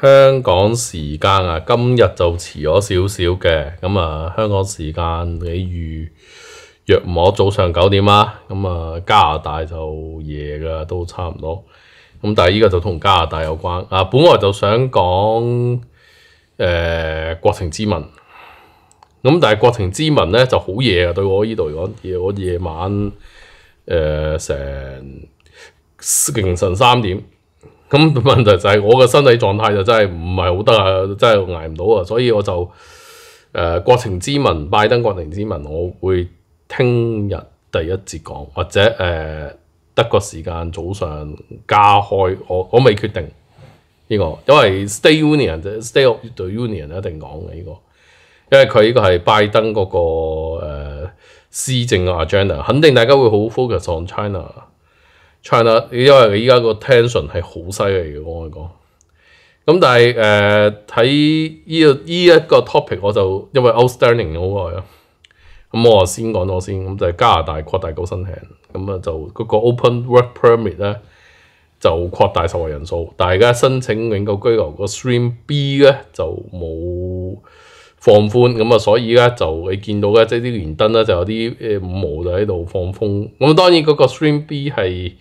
香港時間啊，今日就遲咗少少嘅，咁啊香港時間你預約摸早上九點啊，咁啊加拿大就夜噶，都差唔多。咁但係依個就同加拿大有關啊。本來就想講誒國情之問。咁但系国情之民咧就好夜啊！对我呢度嚟讲，我夜晚诶成凌晨三点，咁问题就系我嘅身体状态就真系唔系好得啊，真系挨唔到啊，所以我就诶国情之民，拜登国情之民，我会听日第一节讲，或者诶德国时间早上加开，我我未决定呢个，因为 Stay Union 就 Stay 对 Union 一定讲嘅呢个。因為佢呢個係拜登嗰個誒施政嘅 agenda，肯定大家會好 focus on China，China，因為佢依家個 tension 係好犀利嘅，我講。咁但係誒睇依個依一個 topic，我就因為 outstanding 好耐啊。咁我啊先講咗先，咁就係加拿大擴大個申請，咁啊就嗰個 open work permit 咧就擴大受惠人數，但係而家申請永久居留個 stream B 咧就冇。放寬咁啊，所以咧就你見到咧，即係啲燃燈咧就有啲誒五毛就喺度放風。咁當然嗰個 stream B 係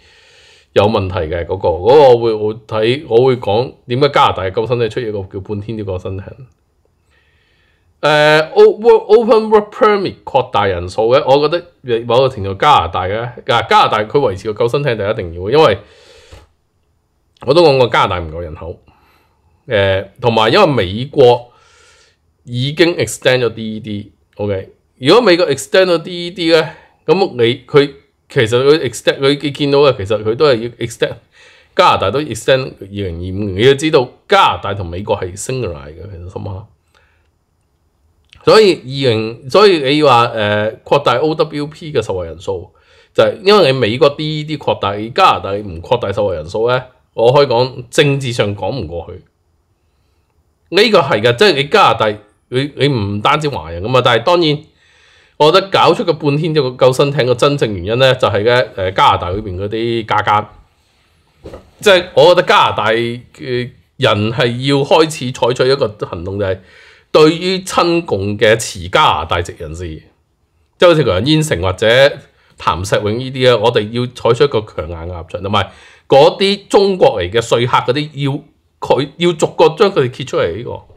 有問題嘅嗰個，嗰個會我睇我會講點解加拿大救生艇出現個叫半天呢個身艇。誒，open work permit 擴大人數咧，我覺得某個程度加拿大咧，嗱加拿大佢維持個救生艇就一定要，因為我都講過加拿大唔夠人口。誒，同埋因為美國。已經 extend 咗 D.E.D. OK，如果美國 extend 咗 D.E.D. 咧，咁你佢其實佢 extend 佢見到嘅其實佢都係要 extend 加拿大都 extend 二零二五年。你要知道加拿大同美國係 similar 嘅，其實什下。所以二零，所以你話誒擴大 O.W.P. 嘅受惠人數，就係因為你美國 D.E.D. 擴大，加拿大唔擴大受惠人數咧，我可以講政治上講唔過去。呢個係嘅，即係你加拿大。你你唔單止華人噶嘛，但係當然，我覺得搞出個半天一個救生艇嘅真正原因咧，就係呢誒加拿大裏邊嗰啲價格，即係我覺得加拿大嘅人係要開始採取一個行動，就係對於親共嘅持加拿大籍人士，即係好似梁煙成或者譚石永呢啲啊，我哋要採取一個強硬嘅立場，同埋嗰啲中國嚟嘅税客嗰啲，要佢要逐個將佢哋揭出嚟呢個。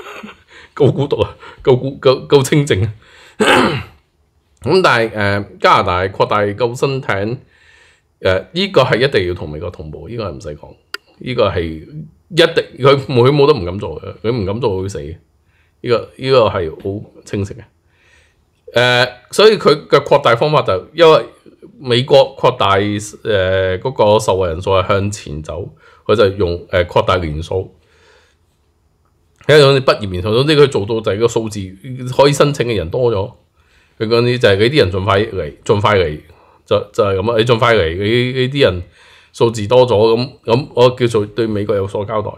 好孤独啊，够孤够够清靜啊！咁但系诶，加拿大扩大救生艇，诶依个系一定要同美国同步，依个系唔使讲，依个系一定佢佢冇得唔敢做嘅，佢唔敢做会死嘅，依个依个系好清晰嘅。诶，所以佢嘅扩大方法就因为美国扩大诶嗰个受惠人数系向前走，佢就用诶扩大人数。睇下你畢業年數，總之佢做到就係個數字可以申請嘅人多咗。佢講啲就係啲人盡快嚟，盡快嚟就就係咁啊！你盡快嚟，你啲人數字多咗咁咁，我叫做對美國有所交代。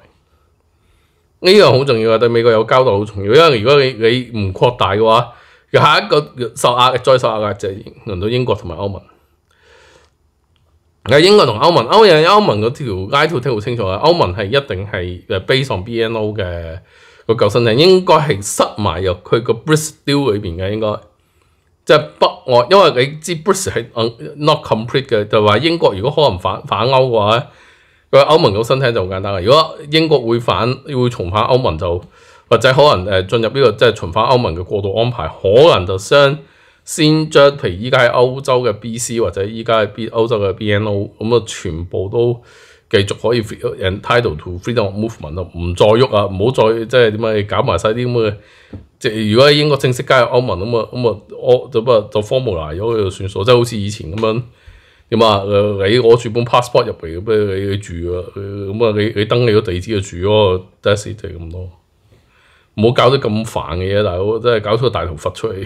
呢個好重要啊！對美國有交代好重要，因為如果你你唔擴大嘅話，下一個受壓再受壓嘅就轮到英國同埋歐盟。英國同歐盟，歐人歐盟嗰條街都聽好清楚啊！歐盟係一定係誒 on BNO 嘅個舊生艇，應該係塞埋入佢個 b r i s deal 裏邊嘅，應該即係北外，因為你知 b r i s 係 not complete 嘅，就話英國如果可能反反歐嘅話，佢歐盟個身體就好簡單啦。如果英國會反會重返歐盟，就或者可能誒進入呢個即係重返歐盟嘅過渡安排，可能就相。先將譬如依家喺歐洲嘅 BC 或者依家喺 B 歐洲嘅 BNO 咁啊，全部都繼續可以 e title to freedom movement 咯，唔再喐啊，唔好再即係點啊，搞埋晒啲咁嘅。即係如果喺英國正式加入歐盟咁啊咁啊，我咁啊就 formula 咗佢就算數，即係好似以前咁樣點啊？誒，你攞住本 passport 入嚟，咁如你去住啊？咁啊，你你登你個地址就住咯，第一四 y 咁多。好搞啲咁煩嘅嘢，大佬真係搞出個大頭佛出嚟。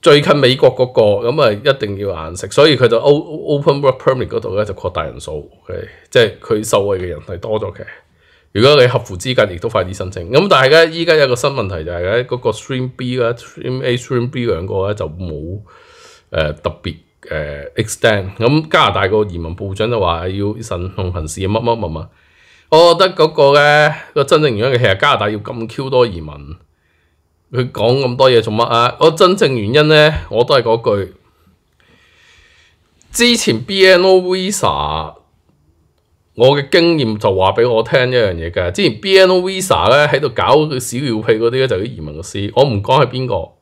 最近美國嗰個咁啊，一定要眼色，所以佢就 O p e n Work Permit 嗰度咧就擴大人數，即係佢受惠嘅人係多咗嘅。如果你合乎資格，亦都快啲申請。咁但係咧，依家有個新問題就係咧嗰個 Stream B 啦、Stream A、Stream B 兩個咧就冇誒特別誒 extend。咁加拿大個移民部長就話要慎重行事乜乜乜乜。我覺得嗰個咧個真正原因嘅其實加拿大要咁 Q 多移民。佢講咁多嘢做乜啊？我真正原因咧，我都系嗰句。之前 BNO Visa，我嘅經驗就話俾我聽一樣嘢嘅。之前 BNO Visa 咧喺度搞小尿屁嗰啲咧，就啲移民律師。我唔講係邊個，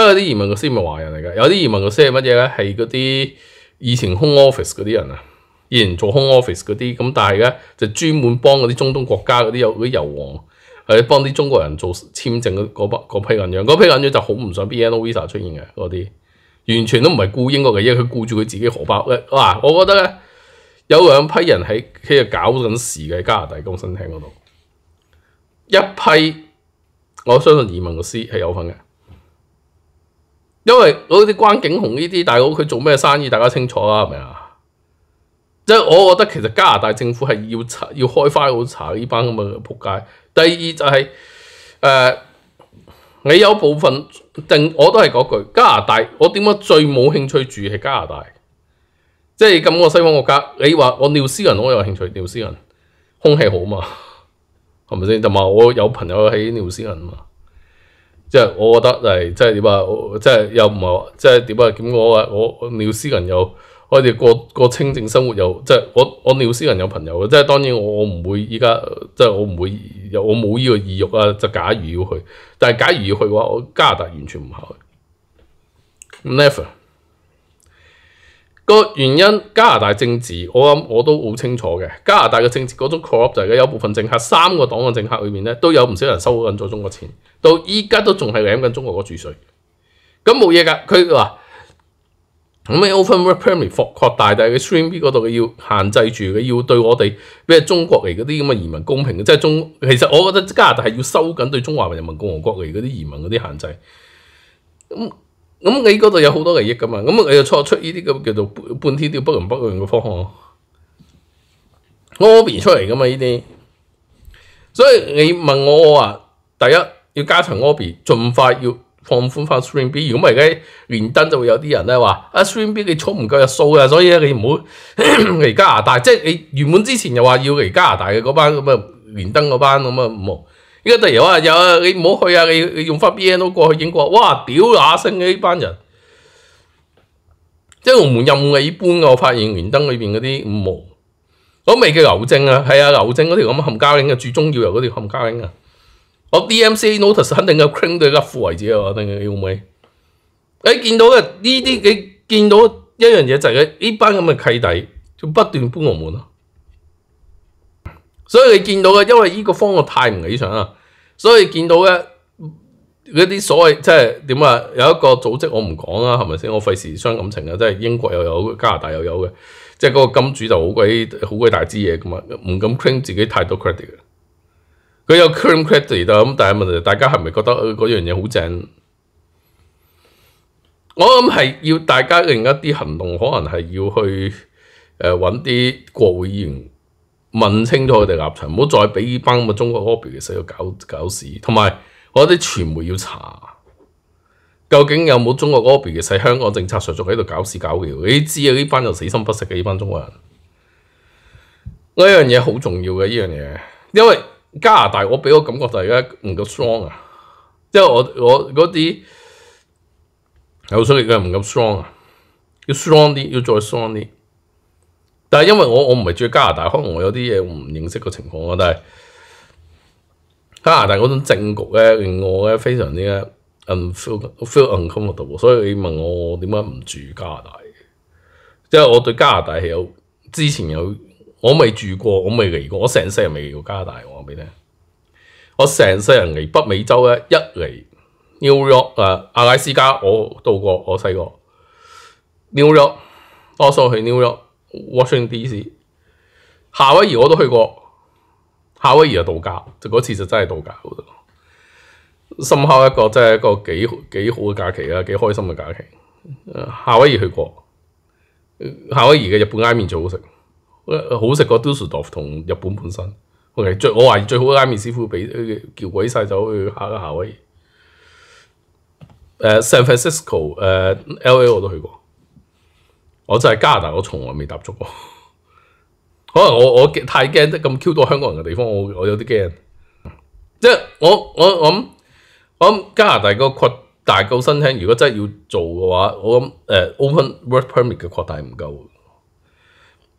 因為啲移民律師唔係華人嚟嘅，有啲移民律師係乜嘢咧？係嗰啲以前空 office 嗰啲人啊，以前做空 office 嗰啲咁，但係咧就專門幫嗰啲中東國家嗰啲有嗰啲油王。系帮啲中国人做签证嗰批銀两，嗰批銀两就好唔想 BNO visa 出现嘅嗰啲，完全都唔系雇英国嘅，因佢雇住佢自己荷包嘅。我觉得咧，有两批人喺佢搞紧事嘅，加拿大公申厅嗰度，一批我相信移民律师系有份嘅，因为嗰啲关景洪呢啲大佬佢做咩生意，大家清楚啦，系咪啊？即系我觉得其实加拿大政府系要查要开花好查呢班咁嘅仆街！第二就係誒，你有部分定我都係嗰句加拿大。我點解最冇興趣住係加拿大？即係咁個西方國家，你話我尿西人，我有興趣尿西人空氣好嘛？係咪先？同埋我有朋友喺尿西人嘛？即係我覺得誒，即係點啊？即係又唔係即係點啊？咁我啊，我尿西人又～我哋過過清靜生活又即係我我紐西人有朋友嘅，即係當然我我唔會依家即係我唔會有我冇呢個意欲啊！就假如要去，但係假如要去嘅話，我加拿大完全唔考慮，never。個原因加拿大政治我諗我都好清楚嘅，加拿大嘅政治嗰種 corrupt 就係有部分政客三個黨嘅政客裏面咧都有唔少人收緊咗中國錢，到依家都仲係領緊中國嗰注税，咁冇嘢噶佢話。咁你 Open Work Permit 擴扩大，但係佢 Stream B 嗰度嘅要限制住嘅，要對我哋咩中國嚟嗰啲咁嘅移民公平，即係中其實我覺得加拿大係要收緊對中華人民共和國嚟嗰啲移民嗰啲限制。咁咁你嗰度有好多利益噶嘛？咁你又错出呢啲咁叫做半天吊不伦不类嘅方案，o b i 出嚟噶嘛呢啲？所以你問我話，第一要加層 Obi，盡快要。放寬翻 stream B，如果唔係而家連登就會有啲人咧話：，啊 stream B 你充唔夠日數啊，所以咧你唔好 嚟加拿大。即係你原本之前又話要嚟加拿大嘅嗰班咁啊，连登嗰班咁啊好。依家突然話有啊，你唔好去啊，你你用翻 B N 都過去英国。哇！屌乸声嘅呢班人，即係我唔任你一般我發現连登裏边嗰啲毛。我未叫牛正啊，係啊，牛正嗰條咁啊冚家興啊，最中要由嗰條冚家興啊。我 DMC Notice 肯定有 clean 对个负为止啊，定系要唔要？你见到嘅呢啲，你见到一样嘢就系呢班咁嘅契弟就不断搬我门咯。所以你见到嘅，因为呢个方案太唔理想啊，所以见到嘅嗰啲所谓即系点啊？有一个组织我唔讲啊，系咪先？我费事伤感情啊！即系英国又有，加拿大又有嘅，即系嗰个金主就好鬼好鬼大支嘢咁啊，唔敢 c l a i m 自己太多 credit 嘅。佢有 c r e a m credit 咁但系問題，大家係咪覺得嗰樣嘢好正？我諗係要大家用一啲行動，可能係要去誒揾啲國會議員問清楚佢哋立場，唔好再俾依班咁嘅中國 c o b y 嘅勢要搞搞事。同埋我啲傳媒要查究竟有冇中國 c o b y 嘅勢香港政策在作喺度搞事搞嘅。你知啊，呢班又死心不食嘅呢班中國人。我一樣嘢好重要嘅呢樣嘢，因為加拿大我俾我感覺就而家唔夠 strong 啊，即係我我嗰啲有出力嘅唔夠 strong 啊，要 strong 啲，要再 strong 啲。但係因為我我唔係住加拿大，可能我有啲嘢唔認識個情況啊。但係加拿大嗰種政局咧令我咧非常之咧 unfeel feel uncomfortable，所以你問我點解唔住加拿大嘅，即係我對加拿大係有之前有。我未住過，我未嚟過，我成世人未嚟過加拿大我俾你。我成世人嚟北美洲咧，一嚟 New York 啊，阿拉斯加我到過，我細個 York 多都去 n e w York w a s h i n g t o n DC，夏威夷我都去過，夏威夷啊度假，就嗰次就真係度假。深刻一個真係一個幾幾好嘅假期啊，幾開心嘅假期。夏威夷去過，夏威夷嘅日本拉麵最好食。好食過 d u s s e l d o r f 同日本本身，我懷疑最好嘅拉麵師傅俾叫鬼晒走去下個夏威夷。San Francisco 誒 LA 我都去過，我就係加拿大我從來未踏足過。可能我我太驚得咁 Q 多香港人嘅地方，我我有啲驚。即係我我我我加拿大個擴大夠新輕，如果真係要做嘅話，我諗誒 Open Work Permit 嘅擴大唔夠。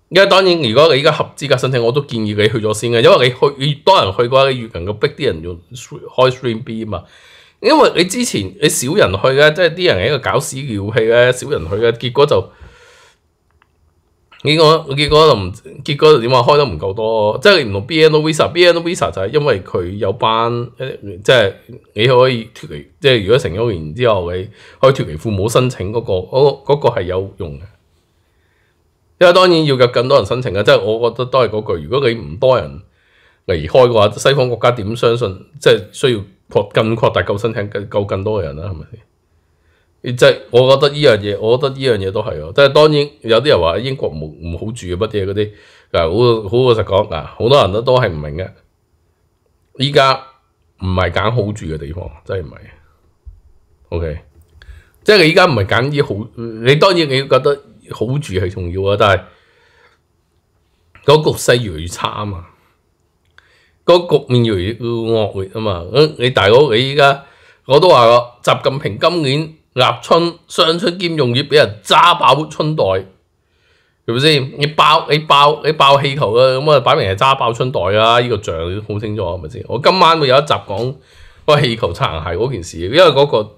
因为当然，如果你依家合资格申请，我都建议你去咗先嘅，因为你去越多人去嘅话，越能够逼啲人用开 stream B 啊嘛。因为你之前你少人去嘅，即系啲人喺度搞屎尿气咧，少人去嘅，结果就，结果结果就唔，结果点话开得唔够多。即系唔同 BNO visa，BNO visa 就系因为佢有班，即系你可以脱离，即系如果成咗年之后，你可以脱离父母申请嗰个，嗰个系有用嘅。因为当然要有更多人申请啊，即系我觉得都系嗰句，如果你唔多人离开嘅话，西方国家点相信即系需要扩更扩大救申听救更多嘅人啦，系咪先？即系我觉得呢样嘢，我觉得呢样嘢都系咯。即系当然有啲人话英国冇唔好住，乜嘢嗰啲嗱好好老实讲嗱好多人都都系唔明嘅。依家唔系拣好住嘅地方，真系唔系。OK，即系依家唔系拣啲好，你当然你觉得。好住係重要啊，但係嗰局勢越嚟越差啊嘛，嗰局面越嚟越惡劣啊嘛。你大佬，你依家我都話個習近平今年立春雙春兼容易俾人揸爆春袋，係咪先？你爆你爆你爆氣球啊！咁啊，擺明係揸爆春袋啊！呢個象你都好清楚係咪先？我今晚會有一集講個氣球殘鞋嗰件事，因為嗰個。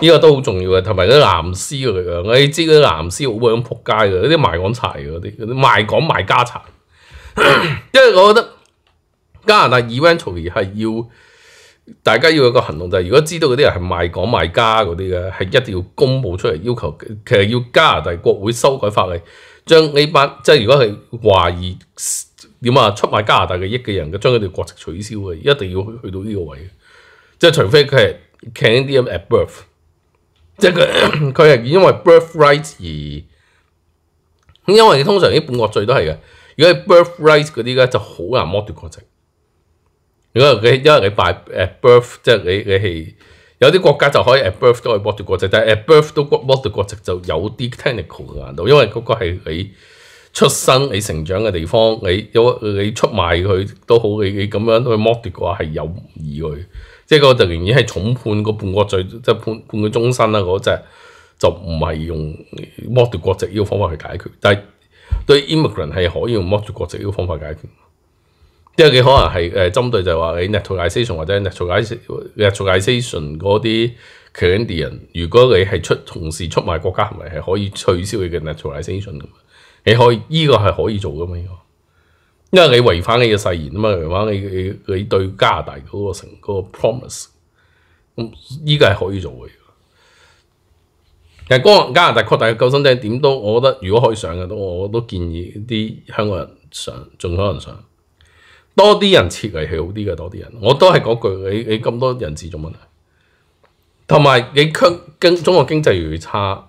依個都好重要嘅，同埋嗰啲藍絲嚟㗎。我哋知嗰啲藍絲好鬼想撲街㗎，嗰啲賣港柴嗰啲，賣港賣家產。因為我覺得加拿大 eventually 係要大家要有個行動，就係如果知道嗰啲人係賣港賣家嗰啲嘅，係一定要公布出嚟，要求其實要加拿大國會修改法例，將呢班即係如果係懷疑點啊出賣加拿大嘅億嘅人，將佢哋國籍取消嘅，一定要去到呢個位。即係除非佢係 Canadian at birth。即係佢，佢係因為 birthright 而，因為你通常啲半國罪都係嘅。如果係 birthright 嗰啲咧，就好難剝奪國籍。如果你因為你拜誒 birth，即係你你係有啲國家就可以 at birth 都可以剝奪國籍，但係 birth 都剝奪國籍就有啲 technical 嘅難度，因為嗰個係你出生、你成長嘅地方，你有你出賣佢都好，你咁樣去剝奪嘅話係有異去。即係個就仍然係重判個半個罪，即係判判個終身啦。嗰只就唔係用剝奪國籍呢個方法去解決，但係對 immigrant 係可以用剝奪國籍呢個方法解決。即係佢可能係誒針對就係話你 n a t u r a l i z a t i o n 或者 n a t u r a l i z a t i o n n a t u r a l i a t i o n 嗰啲 c a n d i a n 如果你係出同時出賣國家行為，係可以取消你嘅 n a t u r a l i z a t i o n 嘅嘛？你可以呢個係可以做嘅咩嘢？因为你违反你嘅誓言啊嘛，违反你你你对加拿大嗰个成嗰个 promise，咁依个系可以做嘅。但系加拿大扩大嘅救生艇点都，我觉得如果可以上嘅都，我都建议啲香港人上，尽可能上，多啲人撤离系好啲嘅，多啲人。我都系嗰句，你你咁多人滞做乜啊？同埋你经中国经济越嚟越差。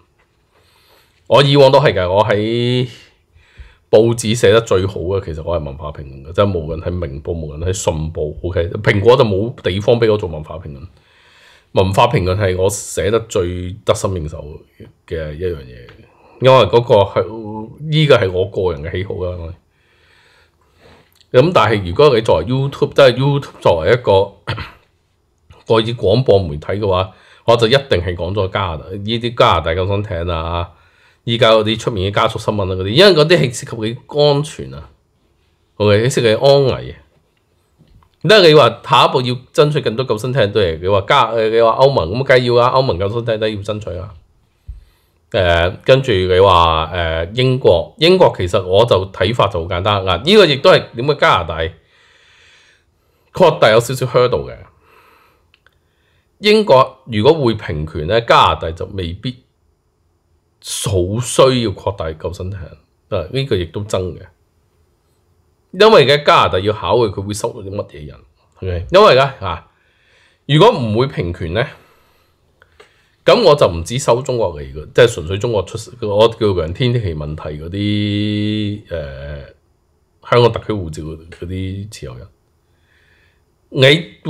我以往都系嘅，我喺报纸写得最好嘅。其实我系文化评论嘅，即系无论喺明报、无论喺信报，OK。苹果就冇地方俾我做文化评论。文化评论系我写得最得心应手嘅一样嘢，因为嗰个系依个系我个人嘅喜好啦。咁但系如果你作为 YouTube，即系 YouTube 作为一个介 以广播媒体嘅话，我就一定系讲咗加拿大呢啲加拿大咁想聽啊。依家嗰啲出面嘅加速新聞啦，嗰啲，因為嗰啲係涉及嘅安全啊，好嘅，涉及佢安危啊。嗱，你話下一步要爭取更多救生艇都係，你話加，你話歐盟咁梗係要啊，歐盟救生艇都要爭取啊。誒，跟住你話誒英國，英國其實我就睇法就好簡單嗱，呢個亦都係點解加拿大確大有少少 hurdle 嘅。英國如果會平權咧，加拿大就未必。好需要擴大救生艇，啊！呢個亦都真嘅，因為嘅加拿大要考慮佢會收啲乜嘢人，因為咧啊，如果唔會平權咧，咁我就唔止收中國嚟嘅，即係純粹中國出，我叫人天氣問題嗰啲诶，香港特區護照嗰啲持有人，你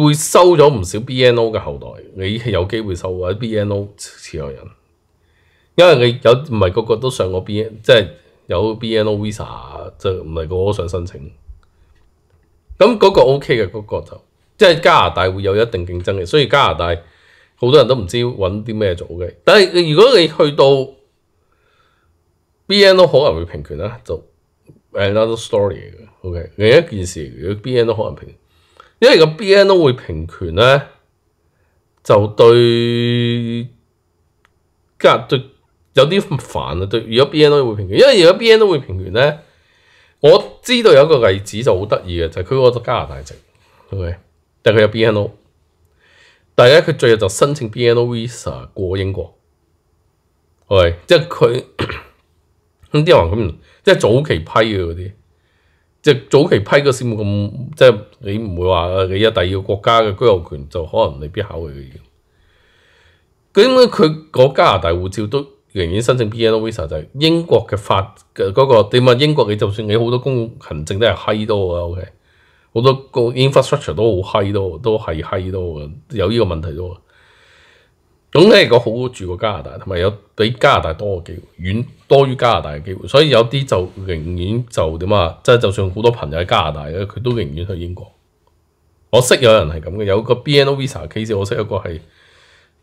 會收咗唔少 BNO 嘅後代，你係有機會收或者 BNO 持有人。因为你有唔系个个都上过 B，即系有 BNO Visa，即系唔系个个想申请。咁嗰个 O K 嘅嗰个就即系加拿大会有一定竞争嘅，所以加拿大好多人都唔知揾啲咩做嘅。但系如果你去到 B N O 可能会平权啦，就 another story 嘅。O K，另一件事，如果 B N O 可能平，因为个 B N O 会平权咧，就对加对。有啲煩啊！對，如果 BNO 會平權，因為如果 BNO 會平權咧，我知道有一個例子就好得意嘅，就係佢個加拿大籍，係咪？但佢有 BNO，但係咧佢最後就申請 BNO Visa 過英國，係咪？即係佢咁啲人咁，即係早期批嘅嗰啲，即係早期批個事冇咁，即係你唔會話你一第二個國家嘅居留權就可能未必考慮嘅嘢。咁咧，佢個加拿大護照都。仍然申請 BNO visa 就係英國嘅法嘅嗰個點啊？英國你就算你好多公共行政都係閪多啊，OK？好多個 Infrastructure 都好閪多，都係閪多嘅，有呢個問題都。總嚟佢好住過加拿大，同埋有比加拿大多嘅機會，遠多於加拿大嘅機會。所以有啲就仍然就點啊？即係就算好多朋友喺加拿大咧，佢都仍然去英國。我識有人係咁嘅，有個 BNO visa case，我識一個係。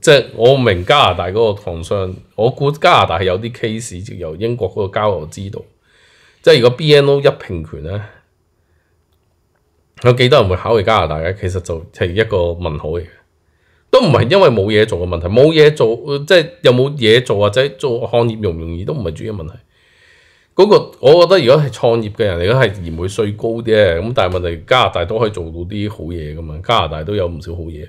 即係我明加拿大嗰個行商，我估加拿大係有啲 case 就由英國嗰個交流知道。即係如果 BNO 一平權咧，有幾多人會考慮加拿大嘅？其實就係一個問號嚟嘅，都唔係因為冇嘢做嘅問題，冇嘢做即係有冇嘢做或者做行業容唔容易都唔係主要問題。嗰個我覺得如果係創業嘅人嚟講係嫌會税高啲咁但係問題加拿大都可以做到啲好嘢噶嘛，加拿大都有唔少好嘢。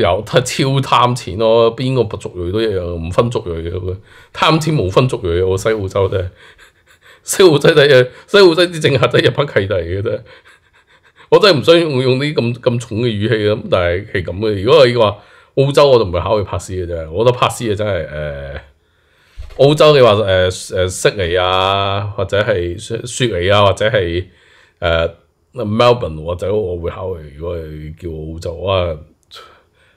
有，但超貪錢咯。邊個族裔都一樣，唔分族裔嘅。貪錢冇分族裔嘅。我西澳洲啫，西澳洲仔係西澳洲啲正客仔入黑契弟嘅啫，我真係唔想用用啲咁咁重嘅語氣咁，但係係咁嘅。如果係話澳洲，我就唔會考慮拍攝嘅啫。我覺得拍攝嘅真係誒澳洲嘅話诶诶悉尼啊，或者係雪雪梨啊，或者係誒 Melbourne 或者我會考慮。如果係叫澳洲啊～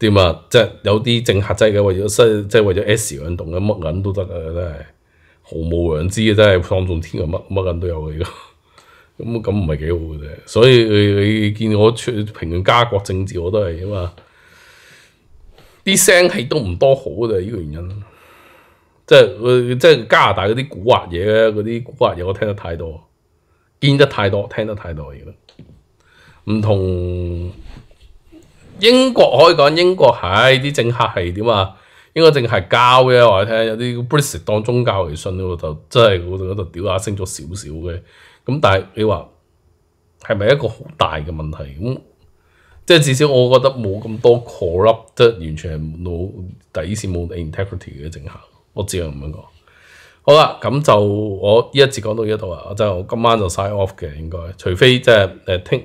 點啊！即係有啲政客制嘅，為咗西，即係為咗 S 運動嘅，乜銀都得啊！真係毫無良知嘅，真係放縱天物，乜乜銀都有嘅 咁咁唔係幾好嘅啫。所以你你見我出評論家國政治，我都係啊嘛。啲聲氣都唔多好嘅，呢個原因，即係佢即係加拿大嗰啲古惑嘢咧，嗰啲古惑嘢我聽得太多，見得太多，聽得太多嘢咯。唔同。英國可以講英國係啲政客係點啊？英國淨係教嘅，我你聽有啲 British 當宗教嚟信喎，就真係嗰度度屌下升咗少少嘅。咁但係你話係咪一個好大嘅問題？咁即係至少我覺得冇咁多 corrupt，即係完全係冇底線冇 integrity 嘅政客。我只能咁樣講。好啦，咁就我呢一節講到呢度啊，我就今晚就 sign off 嘅應該，除非即係誒聽。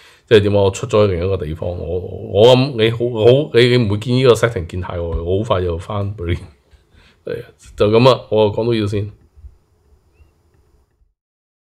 即係點啊？我出咗另一個地方，我我咁你好，好你你唔會見呢個 setting 見太耐，我好快就翻 bring，就咁啊！我講到呢度先。